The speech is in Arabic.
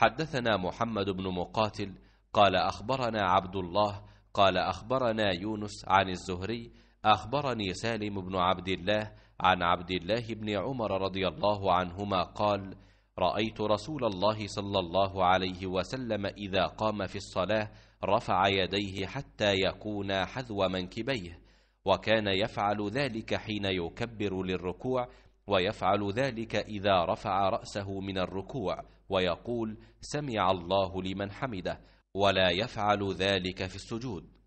حدثنا محمد بن مقاتل قال أخبرنا عبد الله قال أخبرنا يونس عن الزهري أخبرني سالم بن عبد الله عن عبد الله بن عمر رضي الله عنهما قال رأيت رسول الله صلى الله عليه وسلم إذا قام في الصلاة رفع يديه حتى يكون حذو منكبيه وكان يفعل ذلك حين يكبر للركوع ويفعل ذلك إذا رفع رأسه من الركوع ويقول سمع الله لمن حمده ولا يفعل ذلك في السجود